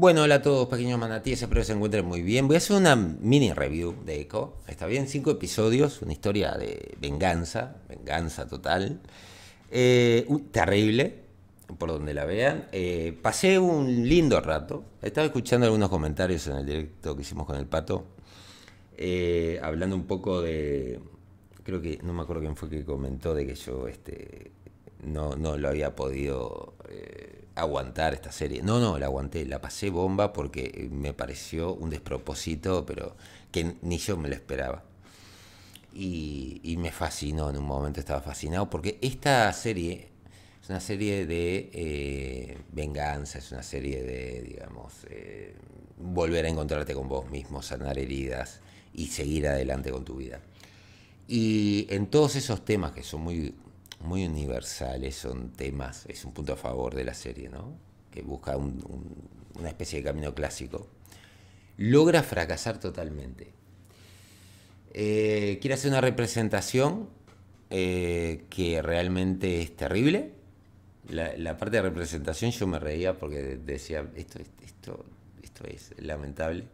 Bueno, hola a todos, pequeños manatíes, espero que se encuentren muy bien. Voy a hacer una mini review de Echo. Está bien, cinco episodios, una historia de venganza, venganza total. Eh, terrible, por donde la vean. Eh, pasé un lindo rato. Estaba escuchando algunos comentarios en el directo que hicimos con el pato, eh, hablando un poco de. Creo que no me acuerdo quién fue que comentó de que yo este, no, no lo había podido aguantar esta serie. No, no, la aguanté, la pasé bomba porque eh, me pareció un despropósito, pero que ni yo me lo esperaba. Y, me fascinó, en un momento estaba fascinado, porque esta serie es una serie de eh, venganza, es una serie de, digamos, eh, volver a encontrarte con vos mismo, sanar heridas y seguir adelante con tu vida. Y en todos esos temas que son muy muy universales, son temas, es un punto a favor de la serie, ¿no? que busca una especie de camino clásico, logra fracasar totalmente. Eh, quiere hacer una representación eh, que realmente es terrible. La, parte de representación yo me reía porque decía, esto, esto, esto es lamentable.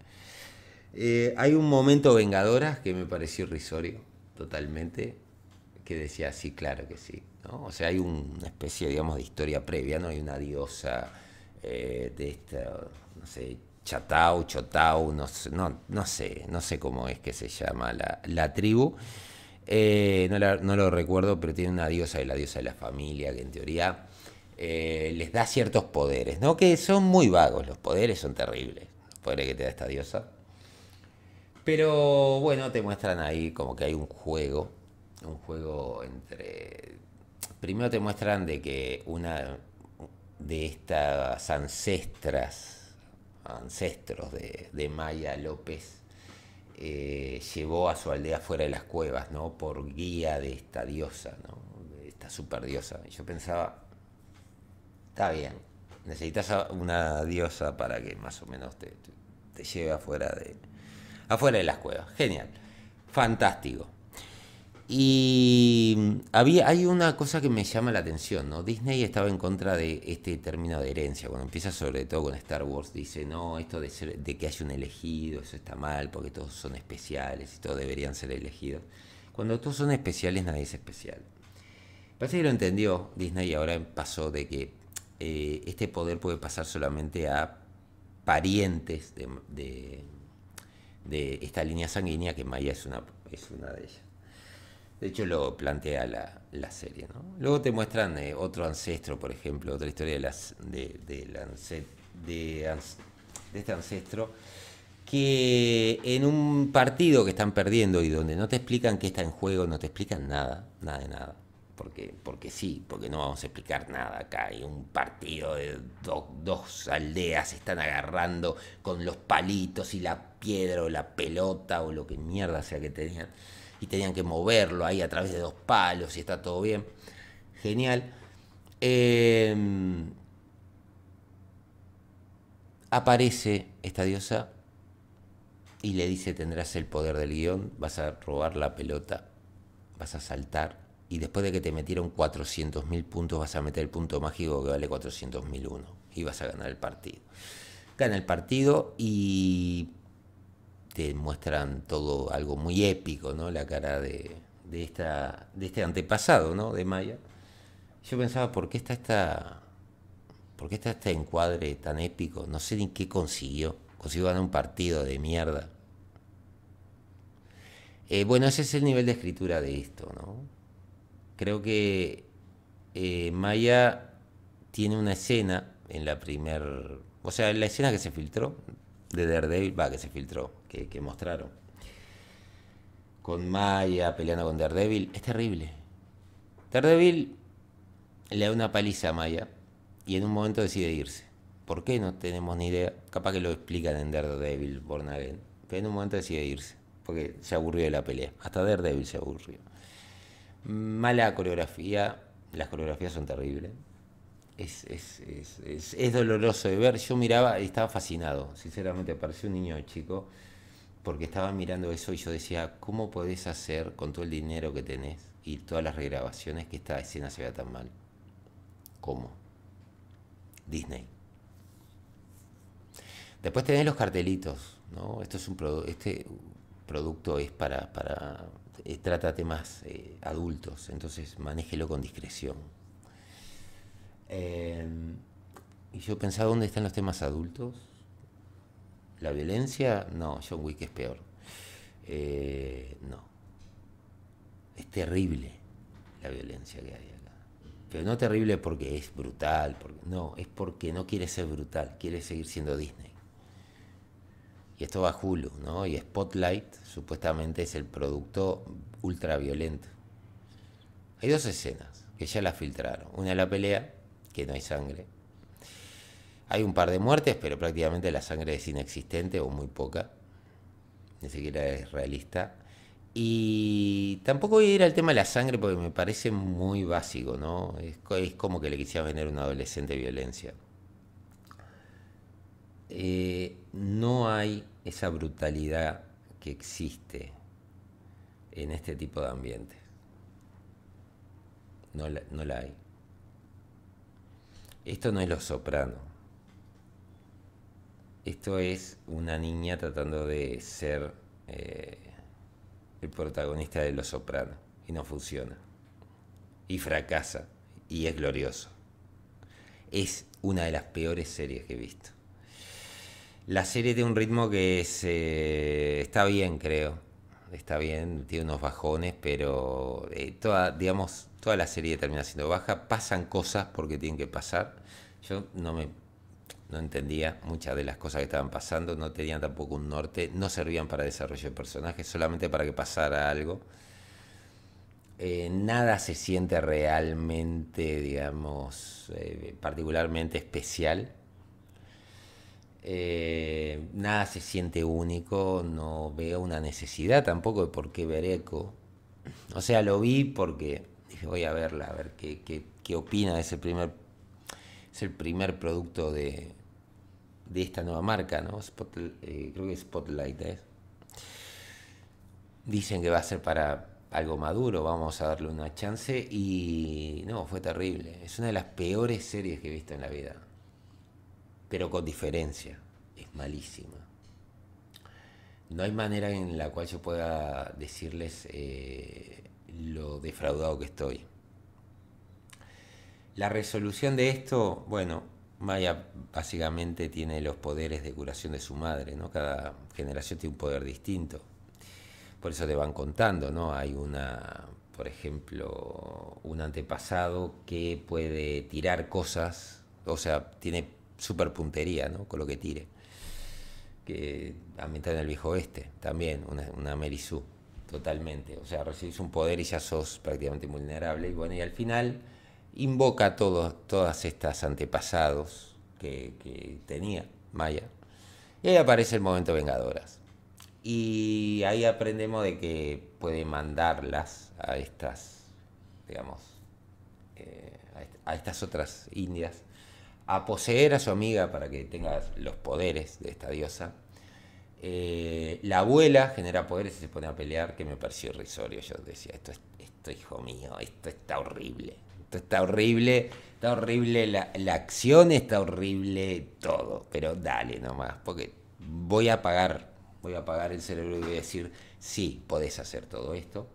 Eh, hay un momento Vengadoras que me pareció irrisorio, totalmente que decía, sí, claro que sí. O sea, hay una especie, digamos, de historia previa, ¿no? Hay una diosa eh, de esta, no sé, Chatau, Chotau, no, no, no, sé, no sé cómo es que se llama la, tribu. Eh, no, lo recuerdo, pero tiene una diosa, la diosa de la familia, que en teoría eh, les da ciertos poderes, ¿no? Que son muy vagos, los poderes son terribles, los poderes que te da esta diosa. Pero bueno, te muestran ahí como que hay un juego un juego entre... Primero te muestran de que una de estas ancestras, ancestros de, Maya López, eh, llevó a su aldea fuera de las cuevas, ¿no? Por guía de esta diosa, ¿no? De esta superdiosa. Y yo pensaba, está bien, necesitas una diosa para que más o menos te, te lleve afuera de, afuera de las cuevas. Genial, fantástico. Y mm, había, hay una cosa que me llama la atención, ¿no? Disney estaba en contra de este término de herencia, cuando empieza sobre todo con Star Wars, dice, no, esto de, de que haya un elegido, eso está mal, porque todos son especiales y todos deberían ser elegidos. Cuando todos son especiales, nadie es especial. Parece que lo entendió Disney y ahora pasó de que eh, este poder puede pasar solamente a parientes de, esta línea sanguínea, que Maya es una, es una de ellas. De hecho, lo plantea la, la serie. ¿no? Luego te muestran eh, otro ancestro, por ejemplo, otra historia de, las, de, de, de, este ancestro, que en un partido que están perdiendo y donde no te explican qué está en juego, no te explican nada, nada de nada. Porque, porque sí, porque no vamos a explicar nada acá. Hay un partido de dos aldeas se están agarrando con los palitos y la piedra o la pelota o lo que mierda sea que tenían tenían que moverlo ahí a través de dos palos y está todo bien. Genial. Em, aparece esta diosa y le dice tendrás el poder del guión, vas a robar la pelota, vas a saltar y después de que te metieron 400.000 puntos vas a meter el punto mágico que vale uno y vas a ganar el partido. Gana el partido y muestran todo algo muy épico, ¿no? La cara de, esta, de este antepasado, ¿no? De Maya. Yo pensaba, ¿por qué está esta, por qué está este encuadre tan épico? No sé ni qué consiguió. Consiguió ganar un partido de mierda. Eh, bueno, ese es el nivel de escritura de esto, ¿no? Creo que eh, Maya tiene una escena en la primera, O sea, la escena que se filtró, de Daredevil, va, que se filtró, que, mostraron. Con Maya peleando con Daredevil, es terrible. Daredevil le da una paliza a Maya y en un momento decide irse. ¿Por qué? No tenemos ni idea. Capaz que lo explican en Daredevil, Born Again. Pero en un momento decide irse, porque se aburrió de la pelea. Hasta Daredevil se aburrió. Mala coreografía, las coreografías son terribles es, es, doloroso de ver. Yo miraba y estaba fascinado, sinceramente, parecía un niño chico, porque estaba mirando eso y yo decía, ¿cómo podés hacer con todo el dinero que tenés y todas las regrabaciones que esta escena se vea tan mal? ¿Cómo? Disney. Después tenés los cartelitos, ¿no? Esto es un este producto es para, para eh, trata temas eh, adultos, entonces manéjelo con discreción. Em, y yo pensaba, ¿dónde están los temas adultos? ¿La violencia? No, John Wick es peor. Eh, no. Es terrible la violencia que hay acá. Pero no terrible porque es brutal, no, es porque no quiere ser brutal, quiere seguir siendo Disney. Y esto va a Hulu, ¿no? Y Spotlight supuestamente es el producto ultra violento Hay dos escenas que ya la filtraron. Una es la pelea que no hay sangre. Hay un par de muertes, pero prácticamente la sangre es inexistente o muy poca. Ni siquiera es realista. Y tampoco voy a ir al tema de la sangre porque me parece muy básico, ¿no? Es, como que le quisiera vender a un adolescente violencia. Eh, no hay esa brutalidad que existe en este tipo de ambiente. no la hay. Esto no es Los Soprano. Esto es una niña tratando de ser eh, el protagonista de Los Soprano. Y no funciona. Y fracasa. Y es glorioso. Es una de las peores series que he visto. La serie tiene un ritmo que eh, está bien, creo está bien, tiene unos bajones, pero eh, toda, digamos, toda la serie termina siendo baja. Pasan cosas porque tienen que pasar. Yo no me no entendía muchas de las cosas que estaban pasando, no tenían tampoco un norte, no servían para desarrollo de personajes, solamente para que pasara algo. Eh, nada se siente realmente, digamos, eh, particularmente especial. Eh, nada se siente único, no veo una necesidad tampoco de por qué ver eco. O sea, lo vi porque dije, voy a verla, a ver qué, opina ese primer, es el primer producto de, esta nueva marca, ¿no? Eh, creo que Spotlight es. ¿eh? Dicen que va a ser para algo maduro, vamos a darle una chance y no, fue terrible. Es una de las peores series que he visto en la vida pero con diferencia, es malísima. No hay manera en la cual yo pueda decirles eh, lo defraudado que estoy. La resolución de esto, bueno, Maya básicamente tiene los poderes de curación de su madre, ¿no? Cada generación tiene un poder distinto. Por eso te van contando, ¿no? Hay una, por ejemplo, un antepasado que puede tirar cosas, o sea, tiene super puntería, ¿no? Con lo que tire. Que ambientada en el viejo oeste, también, una, una Merizú, totalmente. O sea, recibís un poder y ya sos prácticamente vulnerable. Y bueno, y al final invoca todos todas estas antepasados que, tenía Maya. Y ahí aparece el momento Vengadoras. Y ahí aprendemos de que puede mandarlas a estas, digamos, eh, a estas otras indias a poseer a su amiga para que tenga los poderes de esta diosa. Eh, la abuela genera poderes y se pone a pelear, que me pareció irrisorio. Yo decía, esto, es, esto hijo mío, esto está horrible. Esto está horrible, está horrible la, acción, está horrible todo. Pero dale nomás, porque voy a pagar, voy a pagar el cerebro y voy a decir, sí, podés hacer todo esto.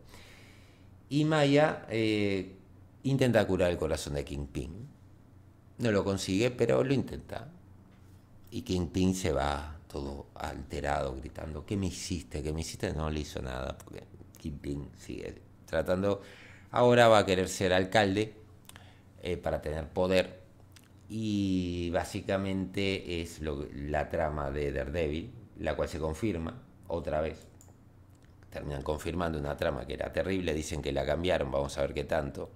Y Maya eh, intenta curar el corazón de Kingpin no lo consigue, pero lo intenta. Y Kingpin se va todo alterado, gritando, ¿qué me hiciste? ¿Qué me hiciste? No le hizo nada, porque Kingpin sigue tratando. Ahora va a querer ser alcalde eh, para tener poder. Y básicamente es la trama de Daredevil, la cual se confirma otra vez. Terminan confirmando una trama que era terrible, dicen que la cambiaron, vamos a ver qué tanto.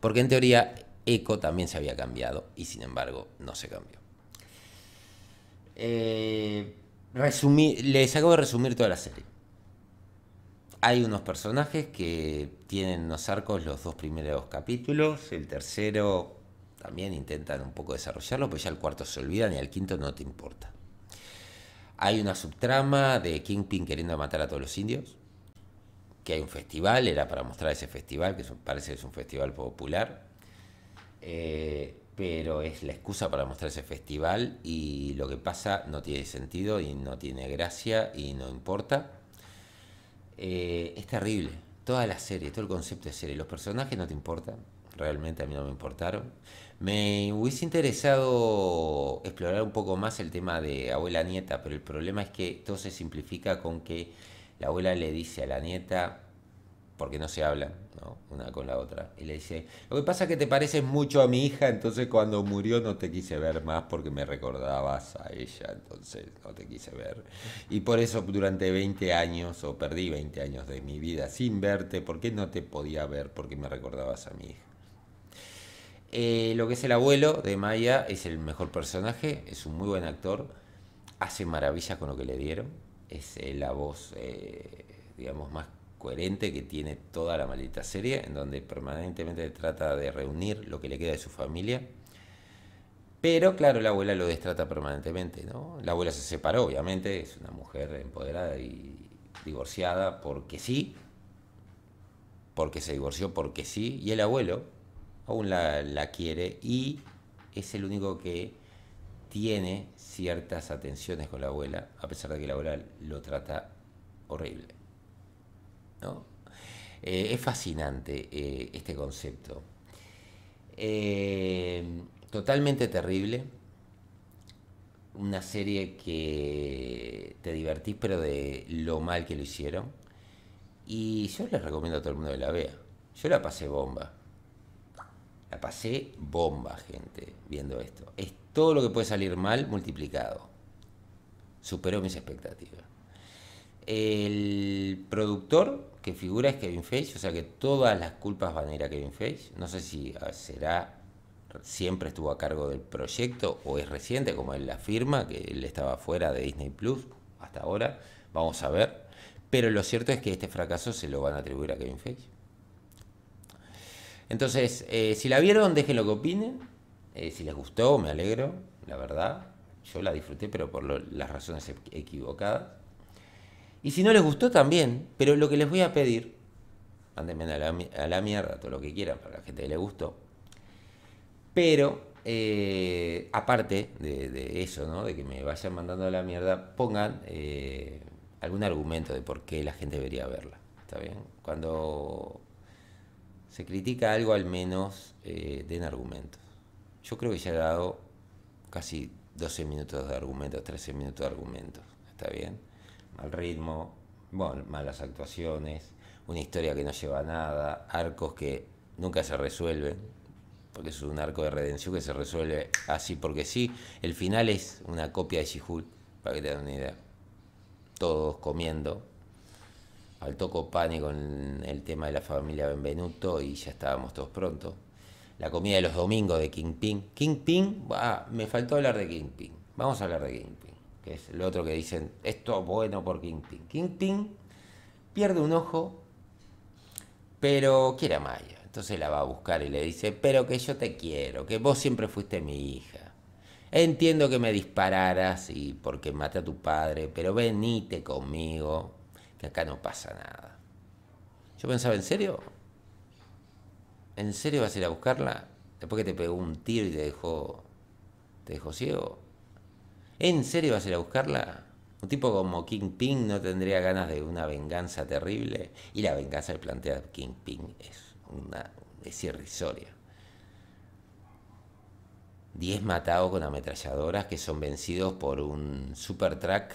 Porque en teoría eco también se había cambiado y sin embargo no se cambió. Eh, les acabo de resumir toda la serie. Hay unos personajes que tienen los arcos los dos primeros capítulos, el tercero también intentan un poco desarrollarlo, pero ya el cuarto se olvida y el quinto no te importa. Hay una subtrama de Kingpin queriendo matar a todos los indios, que hay un festival, era para mostrar ese festival, que parece que es un festival popular, eh, pero es la excusa para mostrar ese festival y lo que pasa no tiene sentido y no tiene gracia y no importa. Eh, es terrible. Toda la serie, todo el concepto de serie, los personajes no te importan. Realmente a mí no me importaron. Me hubiese interesado explorar un poco más el tema de abuela-nieta, pero el problema es que todo se simplifica con que la abuela le dice a la nieta, porque no se hablan, ¿no? Una con la otra. Y le dice, lo que pasa es que te pareces mucho a mi hija, entonces cuando murió no te quise ver más porque me recordabas a ella, entonces no te quise ver. Y por eso durante 20 años, o perdí 20 años de mi vida sin verte, porque no te podía ver porque me recordabas a mi hija. Eh, lo que es el abuelo de Maya es el mejor personaje, es un muy buen actor, hace maravillas con lo que le dieron, es eh, la voz, eh, digamos, más coherente que tiene toda la maldita serie, en donde permanentemente trata de reunir lo que le queda de su familia. Pero claro, la abuela lo destrata permanentemente, ¿no? La abuela se separó, obviamente, es una mujer empoderada y divorciada porque sí, porque se divorció porque sí, y el abuelo aún la, la quiere y es el único que tiene ciertas atenciones con la abuela, a pesar de que la abuela lo trata horrible. ¿no? Eh, es fascinante eh, este concepto. Eh, totalmente terrible. Una serie que te divertís, pero de lo mal que lo hicieron. Y yo les recomiendo a todo el mundo que la vea. Yo la pasé bomba. La pasé bomba, gente, viendo esto. Es todo lo que puede salir mal multiplicado. Superó mis expectativas. El productor que figura es Kevin Feige, o sea que todas las culpas van a ir a Kevin Feige. No sé si ah, será, siempre estuvo a cargo del proyecto o es reciente, como él afirma, que él estaba fuera de Disney Plus hasta ahora. Vamos a ver. Pero lo cierto es que este fracaso se lo van a atribuir a Kevin Feige. Entonces, eh, si la vieron, lo que opinen. Eh, si les gustó, me alegro, la verdad. Yo la disfruté, pero por las razones equivocadas. Y si no les gustó también, pero lo que les voy a pedir, mándenme a la, mierda, todo lo que quieran, para la gente que le gustó. Pero, eh, aparte de, eso, ¿no? De que me vayan mandando a la mierda, pongan eh, algún argumento de por qué la gente debería verla. ¿Está bien? Cuando se critica algo, al menos eh, den argumentos. Yo creo que ya he dado casi 12 minutos de argumentos, 13 minutos de argumentos. ¿Está bien? al ritmo, bueno, malas actuaciones, una historia que no lleva a nada, arcos que nunca se resuelven, porque es un arco de redención que se resuelve así porque sí. El final es una copia de she para que te den una idea. Todos comiendo. al toco pánico con el tema de la familia Benvenuto y ya estábamos todos pronto. La comida de los domingos de Kingpin. Kingpin, me faltó hablar de Kingpin. Vamos a hablar de Kingpin que es lo otro que dicen, esto bueno por King Kingpin pierde un ojo, pero quiere a Maya. Entonces la va a buscar y le dice, pero que yo te quiero, que vos siempre fuiste mi hija. Entiendo que me dispararas y porque maté a tu padre, pero venite conmigo, que acá no pasa nada. Yo pensaba, ¿en serio? ¿En serio vas a ir a buscarla? Después que te pegó un tiro y te dejó, te dejó ciego. ¿En serio vas a ir a buscarla? Un tipo como Ping no tendría ganas de una venganza terrible. Y la venganza que plantea Kingpin es, una, es irrisoria. Diez matados con ametralladoras que son vencidos por un super track,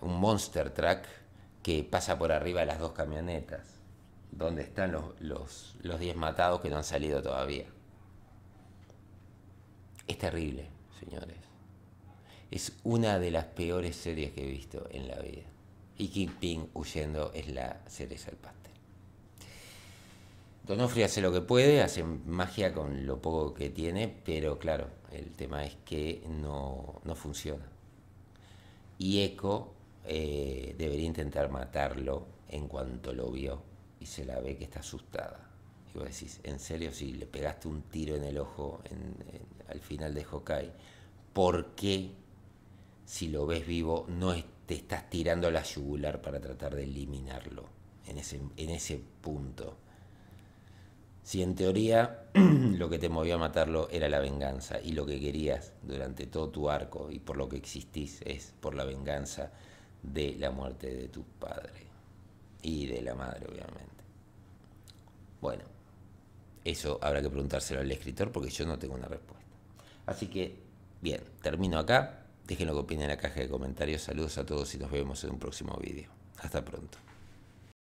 un monster track que pasa por arriba de las dos camionetas, donde están los diez los, matados que no han salido todavía. Es terrible, señores es una de las peores series que he visto en la vida. Y Kingpin huyendo es la cereza al pastel. Donofrio hace lo que puede, hace magia con lo poco que tiene, pero claro, el tema es que no, funciona. Y Echo eh, debería intentar matarlo en cuanto lo vio y se la ve que está asustada. Y vos decís, ¿en serio si le pegaste un tiro en el ojo al final de Hawkeye? ¿Por qué si lo ves vivo, no te estás tirando la yugular para tratar de eliminarlo en ese, en ese punto. Si en teoría lo que te movió a matarlo era la venganza y lo que querías durante todo tu arco y por lo que existís es por la venganza de la muerte de tu padre y de la madre, obviamente. Bueno, eso habrá que preguntárselo al escritor porque yo no tengo una respuesta. Así que, bien, termino acá. Dejen lo que opinen en la caja de comentarios. Saludos a todos y nos vemos en un próximo vídeo. Hasta pronto.